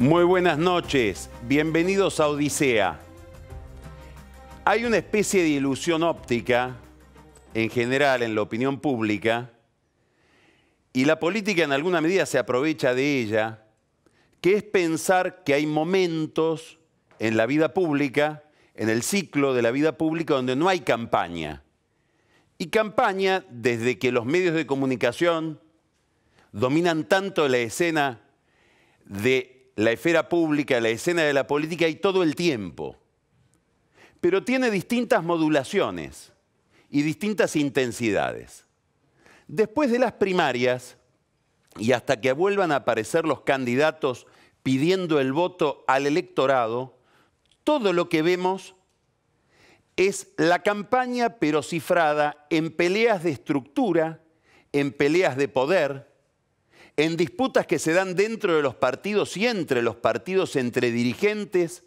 Muy buenas noches, bienvenidos a Odisea. Hay una especie de ilusión óptica, en general, en la opinión pública, y la política en alguna medida se aprovecha de ella, que es pensar que hay momentos en la vida pública, en el ciclo de la vida pública, donde no hay campaña. Y campaña desde que los medios de comunicación dominan tanto la escena de la esfera pública, la escena de la política y todo el tiempo. Pero tiene distintas modulaciones y distintas intensidades. Después de las primarias y hasta que vuelvan a aparecer los candidatos pidiendo el voto al electorado, todo lo que vemos es la campaña pero cifrada en peleas de estructura, en peleas de poder, en disputas que se dan dentro de los partidos y entre los partidos, entre dirigentes,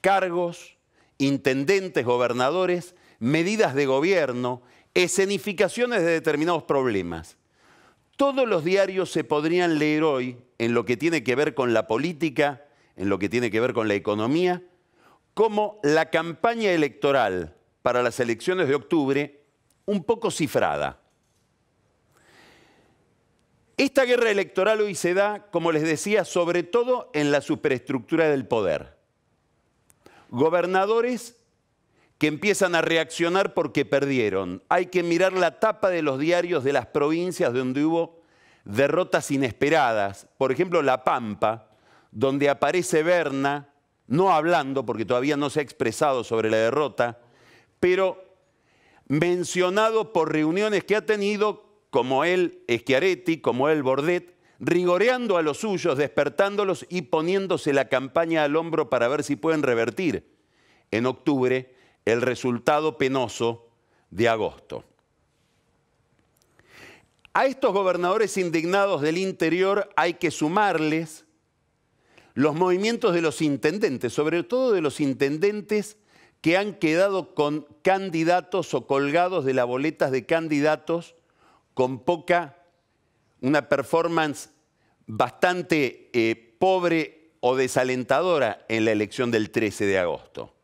cargos, intendentes, gobernadores, medidas de gobierno, escenificaciones de determinados problemas. Todos los diarios se podrían leer hoy en lo que tiene que ver con la política, en lo que tiene que ver con la economía, como la campaña electoral para las elecciones de octubre un poco cifrada. Esta guerra electoral hoy se da, como les decía, sobre todo en la superestructura del poder. Gobernadores que empiezan a reaccionar porque perdieron. Hay que mirar la tapa de los diarios de las provincias donde hubo derrotas inesperadas. Por ejemplo, La Pampa, donde aparece Berna, no hablando porque todavía no se ha expresado sobre la derrota, pero mencionado por reuniones que ha tenido como él Schiaretti, como él Bordet, rigoreando a los suyos, despertándolos y poniéndose la campaña al hombro para ver si pueden revertir en octubre el resultado penoso de agosto. A estos gobernadores indignados del interior hay que sumarles los movimientos de los intendentes, sobre todo de los intendentes que han quedado con candidatos o colgados de las boletas de candidatos con poca, una performance bastante eh, pobre o desalentadora en la elección del 13 de agosto.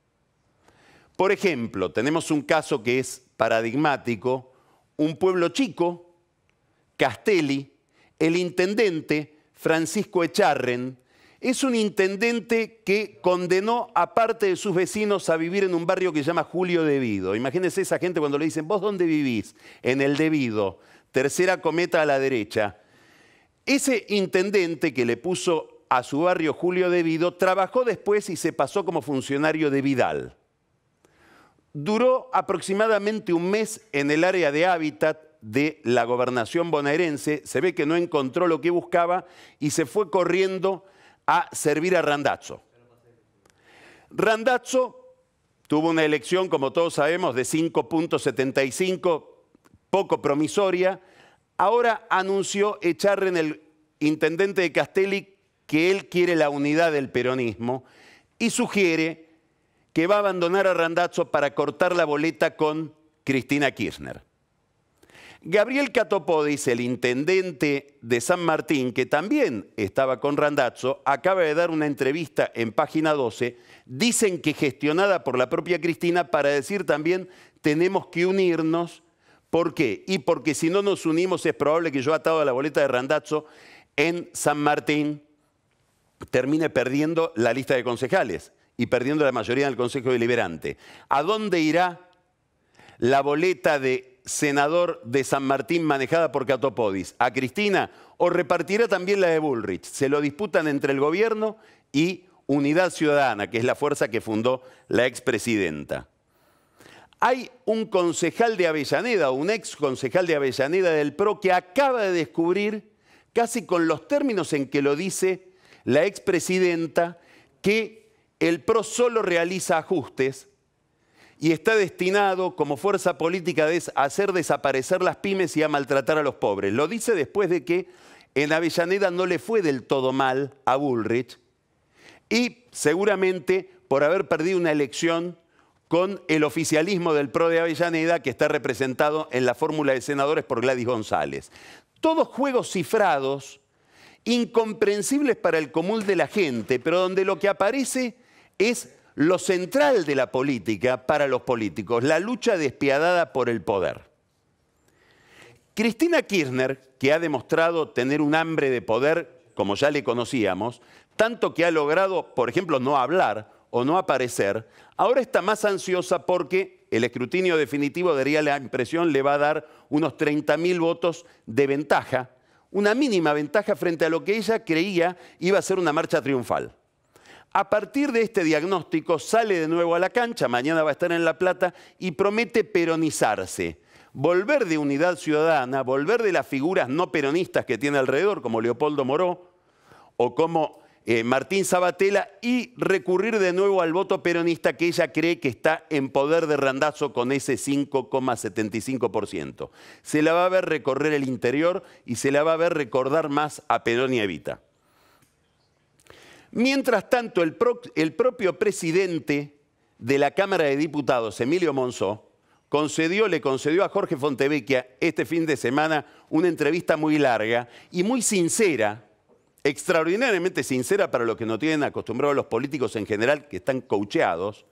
Por ejemplo, tenemos un caso que es paradigmático, un pueblo chico, Castelli, el intendente Francisco Echarren, es un intendente que condenó a parte de sus vecinos a vivir en un barrio que se llama Julio Debido. Imagínense esa gente cuando le dicen, ¿vos dónde vivís? En el Devido tercera cometa a la derecha, ese intendente que le puso a su barrio Julio de trabajó después y se pasó como funcionario de Vidal. Duró aproximadamente un mes en el área de hábitat de la gobernación bonaerense, se ve que no encontró lo que buscaba y se fue corriendo a servir a Randazzo. Randazzo tuvo una elección, como todos sabemos, de 5.75, poco promisoria, ahora anunció en el intendente de Castelli, que él quiere la unidad del peronismo y sugiere que va a abandonar a Randazzo para cortar la boleta con Cristina Kirchner. Gabriel Catopodis, el intendente de San Martín, que también estaba con Randazzo, acaba de dar una entrevista en página 12, dicen que gestionada por la propia Cristina para decir también tenemos que unirnos ¿Por qué? Y porque si no nos unimos es probable que yo atado a la boleta de Randazzo en San Martín termine perdiendo la lista de concejales y perdiendo la mayoría en el Consejo Deliberante. ¿A dónde irá la boleta de senador de San Martín manejada por Catopodis? ¿A Cristina? ¿O repartirá también la de Bullrich? Se lo disputan entre el gobierno y Unidad Ciudadana, que es la fuerza que fundó la expresidenta. Hay un concejal de Avellaneda, un ex concejal de Avellaneda del PRO, que acaba de descubrir, casi con los términos en que lo dice la expresidenta, que el PRO solo realiza ajustes y está destinado como fuerza política a hacer desaparecer las pymes y a maltratar a los pobres. Lo dice después de que en Avellaneda no le fue del todo mal a Bullrich y seguramente por haber perdido una elección con el oficialismo del PRO de Avellaneda que está representado en la fórmula de senadores por Gladys González. Todos juegos cifrados, incomprensibles para el común de la gente, pero donde lo que aparece es lo central de la política para los políticos, la lucha despiadada por el poder. Cristina Kirchner, que ha demostrado tener un hambre de poder, como ya le conocíamos, tanto que ha logrado, por ejemplo, no hablar, o no aparecer, ahora está más ansiosa porque el escrutinio definitivo daría la impresión le va a dar unos 30.000 votos de ventaja, una mínima ventaja frente a lo que ella creía iba a ser una marcha triunfal. A partir de este diagnóstico sale de nuevo a la cancha, mañana va a estar en La Plata y promete peronizarse. Volver de unidad ciudadana, volver de las figuras no peronistas que tiene alrededor, como Leopoldo Moró o como eh, Martín Sabatella y recurrir de nuevo al voto peronista que ella cree que está en poder de Randazo con ese 5,75%. Se la va a ver recorrer el interior y se la va a ver recordar más a Perón y Evita. Mientras tanto, el, propio presidente de la Cámara de Diputados, Emilio Monzó, concedió, le concedió a Jorge Fontevecchia este fin de semana una entrevista muy larga y muy sincera extraordinariamente sincera para lo que no tienen acostumbrados los políticos en general, que están coacheados,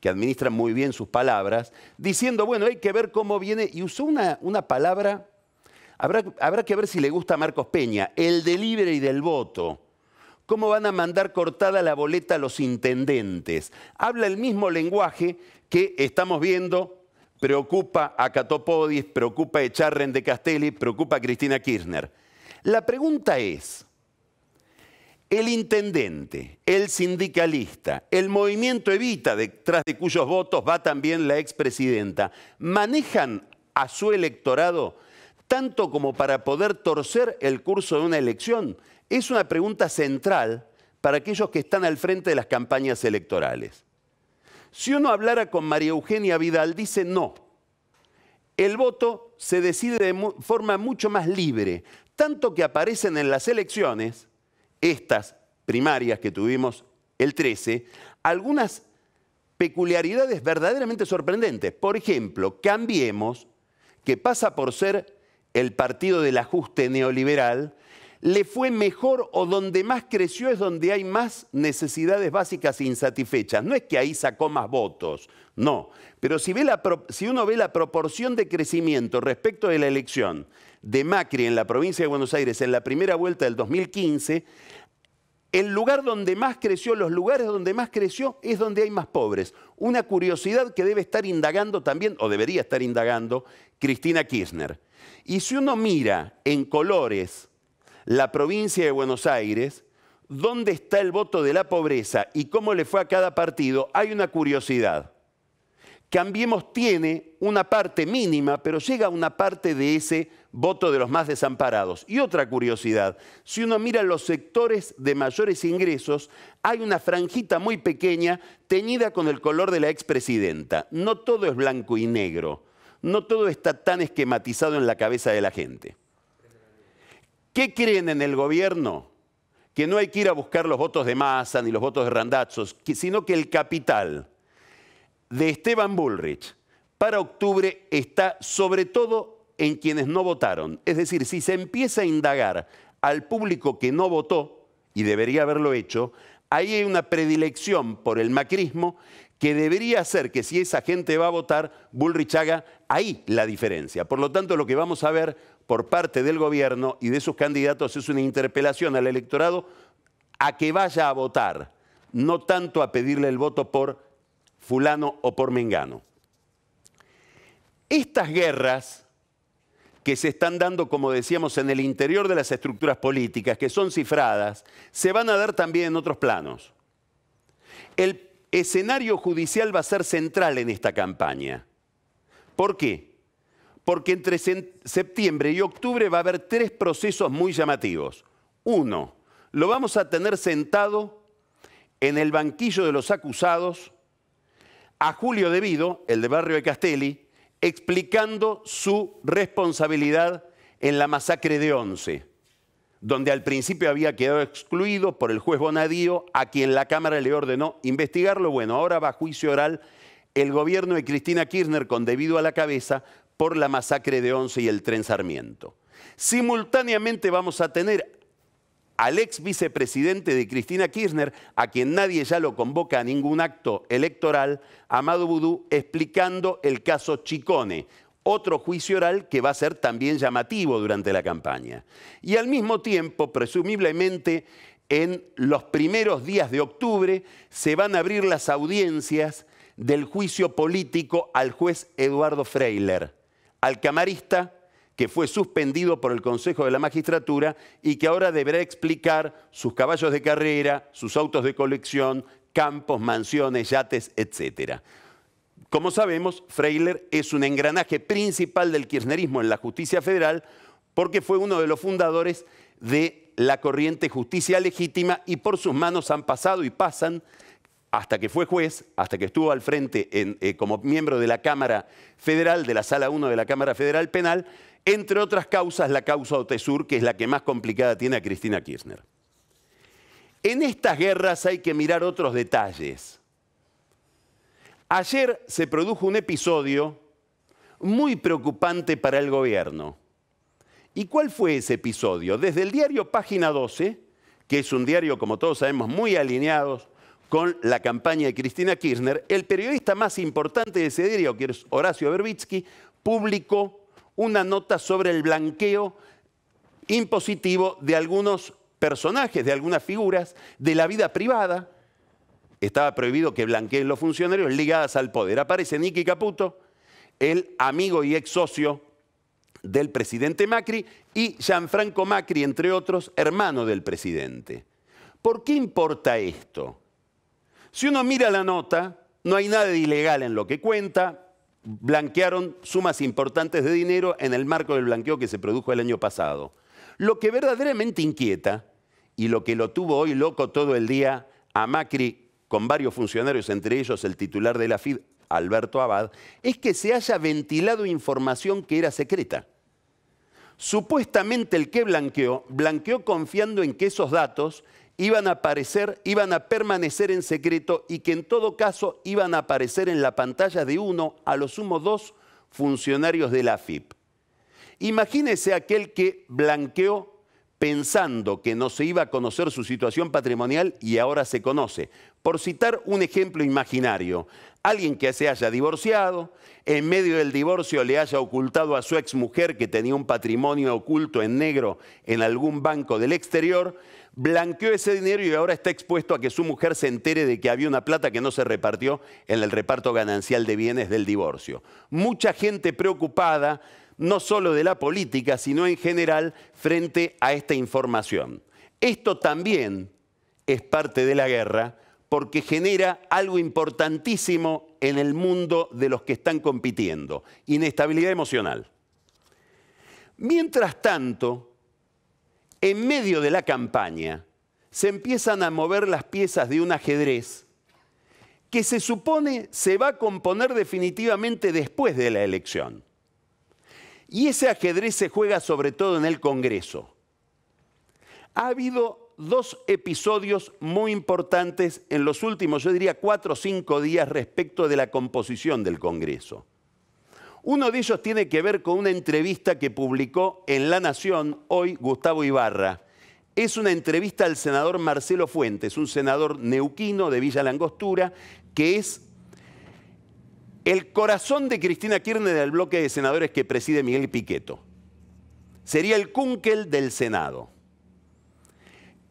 que administran muy bien sus palabras, diciendo, bueno, hay que ver cómo viene, y usó una, palabra, habrá, habrá que ver si le gusta a Marcos Peña, el y del voto. ¿Cómo van a mandar cortada la boleta a los intendentes? Habla el mismo lenguaje que estamos viendo preocupa a Catopodis, preocupa a Echarren de Castelli, preocupa a Cristina Kirchner. La pregunta es, el intendente, el sindicalista, el movimiento Evita, detrás de cuyos votos va también la expresidenta, manejan a su electorado tanto como para poder torcer el curso de una elección? Es una pregunta central para aquellos que están al frente de las campañas electorales. Si uno hablara con María Eugenia Vidal, dice no. El voto se decide de forma mucho más libre, tanto que aparecen en las elecciones estas primarias que tuvimos el 13, algunas peculiaridades verdaderamente sorprendentes. Por ejemplo, Cambiemos, que pasa por ser el partido del ajuste neoliberal, le fue mejor o donde más creció es donde hay más necesidades básicas e insatisfechas. No es que ahí sacó más votos, no. Pero si, ve la, si uno ve la proporción de crecimiento respecto de la elección de Macri en la provincia de Buenos Aires en la primera vuelta del 2015, el lugar donde más creció, los lugares donde más creció es donde hay más pobres. Una curiosidad que debe estar indagando también, o debería estar indagando, Cristina Kirchner. Y si uno mira en colores la provincia de Buenos Aires, dónde está el voto de la pobreza y cómo le fue a cada partido, hay una curiosidad. Cambiemos tiene una parte mínima, pero llega a una parte de ese voto de los más desamparados. Y otra curiosidad, si uno mira los sectores de mayores ingresos, hay una franjita muy pequeña teñida con el color de la expresidenta. No todo es blanco y negro, no todo está tan esquematizado en la cabeza de la gente. ¿Qué creen en el gobierno? Que no hay que ir a buscar los votos de masa ni los votos de randazos, sino que el capital de Esteban Bullrich para octubre está sobre todo en quienes no votaron. Es decir, si se empieza a indagar al público que no votó, y debería haberlo hecho, ahí hay una predilección por el macrismo que debería hacer que si esa gente va a votar, Bullrich haga ahí la diferencia. Por lo tanto, lo que vamos a ver por parte del gobierno y de sus candidatos es una interpelación al electorado a que vaya a votar, no tanto a pedirle el voto por fulano o por mengano. Estas guerras que se están dando, como decíamos, en el interior de las estructuras políticas, que son cifradas, se van a dar también en otros planos. El escenario judicial va a ser central en esta campaña. ¿Por qué? Porque entre septiembre y octubre va a haber tres procesos muy llamativos. Uno, lo vamos a tener sentado en el banquillo de los acusados a Julio Devido, el de Barrio de Castelli, explicando su responsabilidad en la masacre de Once, donde al principio había quedado excluido por el juez Bonadío, a quien la Cámara le ordenó investigarlo. Bueno, ahora va a juicio oral el gobierno de Cristina Kirchner con debido a la cabeza por la masacre de Once y el tren Sarmiento. Simultáneamente vamos a tener al ex vicepresidente de Cristina Kirchner, a quien nadie ya lo convoca a ningún acto electoral, Amado Boudou, explicando el caso Chicone, otro juicio oral que va a ser también llamativo durante la campaña. Y al mismo tiempo, presumiblemente, en los primeros días de octubre se van a abrir las audiencias del juicio político al juez Eduardo Freiler, al camarista que fue suspendido por el Consejo de la Magistratura y que ahora deberá explicar sus caballos de carrera, sus autos de colección, campos, mansiones, yates, etc. Como sabemos, Freiler es un engranaje principal del kirchnerismo en la justicia federal porque fue uno de los fundadores de la corriente justicia legítima y por sus manos han pasado y pasan hasta que fue juez, hasta que estuvo al frente eh, como miembro de la Cámara Federal, de la Sala 1 de la Cámara Federal Penal, entre otras causas, la causa OTESUR, que es la que más complicada tiene a Cristina Kirchner. En estas guerras hay que mirar otros detalles. Ayer se produjo un episodio muy preocupante para el gobierno. ¿Y cuál fue ese episodio? Desde el diario Página 12, que es un diario, como todos sabemos, muy alineados con la campaña de Cristina Kirchner, el periodista más importante de ese diario, que es Horacio Berbitsky, publicó una nota sobre el blanqueo impositivo de algunos personajes, de algunas figuras, de la vida privada. Estaba prohibido que blanqueen los funcionarios ligadas al poder. Aparece Nicky Caputo, el amigo y ex socio del presidente Macri, y Gianfranco Macri, entre otros, hermano del presidente. ¿Por qué importa esto? Si uno mira la nota, no hay nada de ilegal en lo que cuenta, blanquearon sumas importantes de dinero en el marco del blanqueo que se produjo el año pasado. Lo que verdaderamente inquieta y lo que lo tuvo hoy loco todo el día a Macri con varios funcionarios, entre ellos el titular de la FID, Alberto Abad, es que se haya ventilado información que era secreta. Supuestamente el que blanqueó, blanqueó confiando en que esos datos iban a aparecer, iban a permanecer en secreto y que en todo caso iban a aparecer en la pantalla de uno, a lo sumo dos, funcionarios de la AFIP. Imagínese aquel que blanqueó pensando que no se iba a conocer su situación patrimonial y ahora se conoce. Por citar un ejemplo imaginario, alguien que se haya divorciado, en medio del divorcio le haya ocultado a su exmujer que tenía un patrimonio oculto en negro en algún banco del exterior, blanqueó ese dinero y ahora está expuesto a que su mujer se entere de que había una plata que no se repartió en el reparto ganancial de bienes del divorcio. Mucha gente preocupada no solo de la política, sino en general frente a esta información. Esto también es parte de la guerra porque genera algo importantísimo en el mundo de los que están compitiendo, inestabilidad emocional. Mientras tanto, en medio de la campaña, se empiezan a mover las piezas de un ajedrez que se supone se va a componer definitivamente después de la elección. Y ese ajedrez se juega sobre todo en el Congreso. Ha habido dos episodios muy importantes en los últimos, yo diría, cuatro o cinco días respecto de la composición del Congreso. Uno de ellos tiene que ver con una entrevista que publicó en La Nación hoy Gustavo Ibarra. Es una entrevista al senador Marcelo Fuentes, un senador neuquino de Villa Langostura, que es el corazón de Cristina Kirchner del bloque de senadores que preside Miguel Piqueto. Sería el cúnkel del Senado.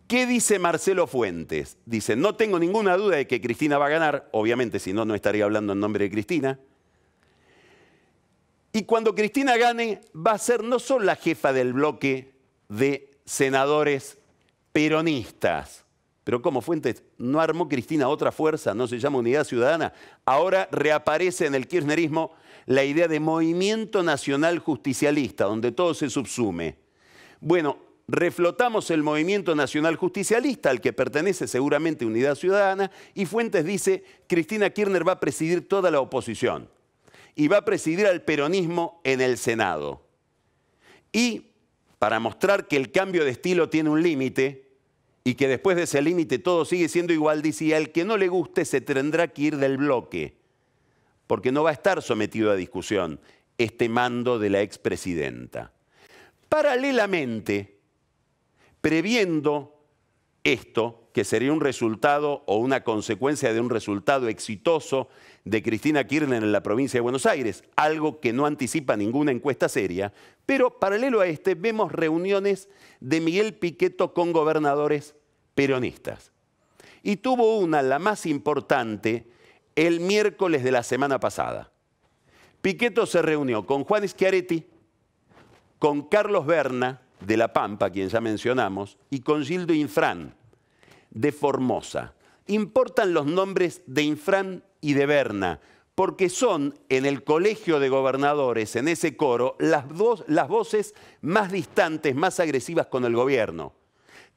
¿Qué dice Marcelo Fuentes? Dice, no tengo ninguna duda de que Cristina va a ganar, obviamente, si no, no estaría hablando en nombre de Cristina. Y cuando Cristina gane, va a ser no solo la jefa del bloque de senadores peronistas, pero como Fuentes, ¿no armó Cristina otra fuerza? ¿No se llama Unidad Ciudadana? Ahora reaparece en el kirchnerismo la idea de movimiento nacional justicialista, donde todo se subsume. Bueno, reflotamos el movimiento nacional justicialista, al que pertenece seguramente Unidad Ciudadana, y Fuentes dice, Cristina Kirchner va a presidir toda la oposición y va a presidir al peronismo en el Senado. Y para mostrar que el cambio de estilo tiene un límite, y que después de ese límite todo sigue siendo igual, dice, el que no le guste se tendrá que ir del bloque, porque no va a estar sometido a discusión este mando de la expresidenta. Paralelamente, previendo esto, que sería un resultado o una consecuencia de un resultado exitoso de Cristina Kirchner en la provincia de Buenos Aires, algo que no anticipa ninguna encuesta seria, pero paralelo a este vemos reuniones de Miguel Piqueto con gobernadores peronistas. Y tuvo una, la más importante, el miércoles de la semana pasada. Piqueto se reunió con Juan Schiaretti, con Carlos Berna, de La Pampa, quien ya mencionamos, y con Gildo Infran, de Formosa importan los nombres de Infran y de Berna, porque son en el colegio de gobernadores, en ese coro, las, dos, voces más distantes, más agresivas con el gobierno.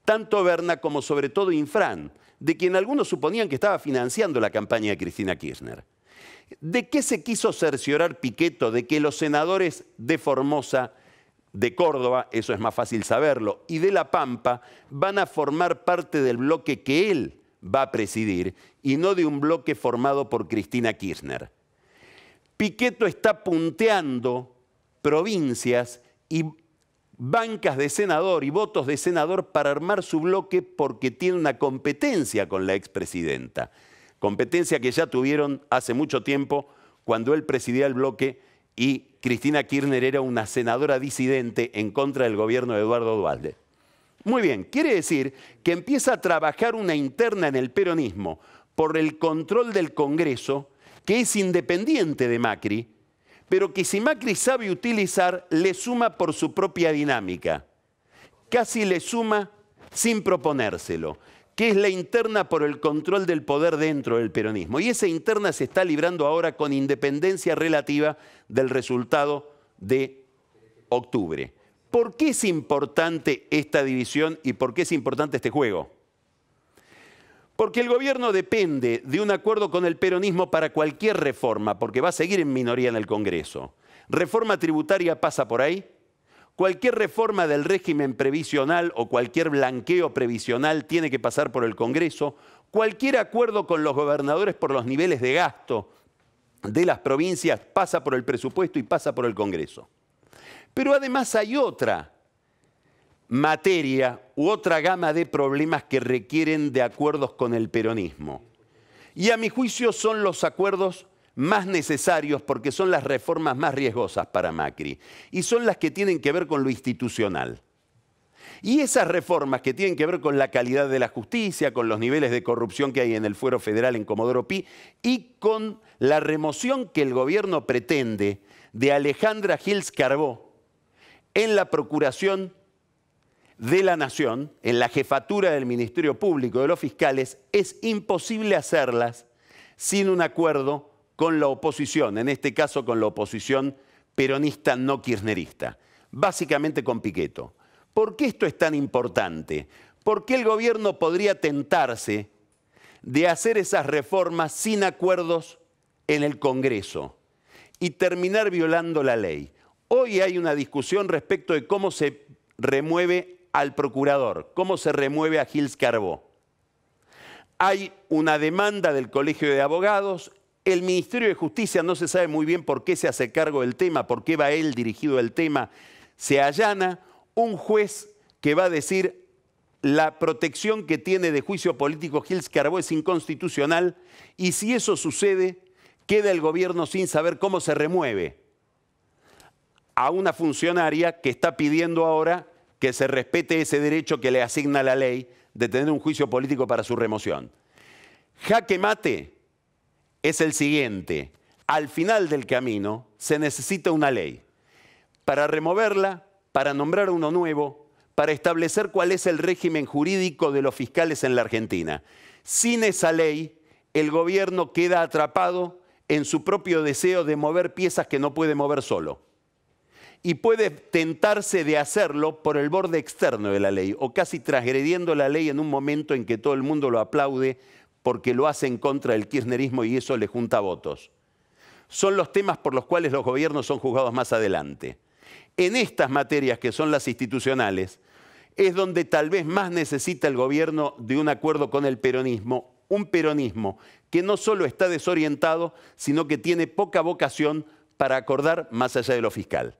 Tanto Berna como sobre todo Infran, de quien algunos suponían que estaba financiando la campaña de Cristina Kirchner. ¿De qué se quiso cerciorar Piqueto? De que los senadores de Formosa, de Córdoba, eso es más fácil saberlo, y de La Pampa van a formar parte del bloque que él va a presidir y no de un bloque formado por Cristina Kirchner. Piqueto está punteando provincias y bancas de senador y votos de senador para armar su bloque porque tiene una competencia con la expresidenta. Competencia que ya tuvieron hace mucho tiempo cuando él presidía el bloque y Cristina Kirchner era una senadora disidente en contra del gobierno de Eduardo Dualde. Muy bien, quiere decir que empieza a trabajar una interna en el peronismo por el control del Congreso, que es independiente de Macri, pero que si Macri sabe utilizar, le suma por su propia dinámica. Casi le suma sin proponérselo, que es la interna por el control del poder dentro del peronismo. Y esa interna se está librando ahora con independencia relativa del resultado de octubre. ¿Por qué es importante esta división y por qué es importante este juego? Porque el gobierno depende de un acuerdo con el peronismo para cualquier reforma, porque va a seguir en minoría en el Congreso. Reforma tributaria pasa por ahí. Cualquier reforma del régimen previsional o cualquier blanqueo previsional tiene que pasar por el Congreso. Cualquier acuerdo con los gobernadores por los niveles de gasto de las provincias pasa por el presupuesto y pasa por el Congreso. Pero además hay otra materia u otra gama de problemas que requieren de acuerdos con el peronismo. Y a mi juicio son los acuerdos más necesarios porque son las reformas más riesgosas para Macri y son las que tienen que ver con lo institucional. Y esas reformas que tienen que ver con la calidad de la justicia, con los niveles de corrupción que hay en el fuero federal en Comodoro Pi y con la remoción que el gobierno pretende de Alejandra Gils Carbó, en la Procuración de la Nación, en la jefatura del Ministerio Público de los Fiscales, es imposible hacerlas sin un acuerdo con la oposición, en este caso con la oposición peronista no kirchnerista, básicamente con Piqueto. ¿Por qué esto es tan importante? ¿Por qué el gobierno podría tentarse de hacer esas reformas sin acuerdos en el Congreso y terminar violando la ley? Hoy hay una discusión respecto de cómo se remueve al procurador, cómo se remueve a Gils Carbó. Hay una demanda del Colegio de Abogados, el Ministerio de Justicia no se sabe muy bien por qué se hace cargo del tema, por qué va él dirigido al tema, se allana un juez que va a decir la protección que tiene de juicio político Gils Carbó es inconstitucional y si eso sucede, queda el gobierno sin saber cómo se remueve a una funcionaria que está pidiendo ahora que se respete ese derecho que le asigna la ley de tener un juicio político para su remoción. Jaque mate es el siguiente. Al final del camino se necesita una ley para removerla, para nombrar uno nuevo, para establecer cuál es el régimen jurídico de los fiscales en la Argentina. Sin esa ley, el gobierno queda atrapado en su propio deseo de mover piezas que no puede mover solo y puede tentarse de hacerlo por el borde externo de la ley o casi transgrediendo la ley en un momento en que todo el mundo lo aplaude porque lo hace en contra del kirchnerismo y eso le junta votos. Son los temas por los cuales los gobiernos son juzgados más adelante. En estas materias que son las institucionales es donde tal vez más necesita el gobierno de un acuerdo con el peronismo, un peronismo que no solo está desorientado, sino que tiene poca vocación para acordar más allá de lo fiscal.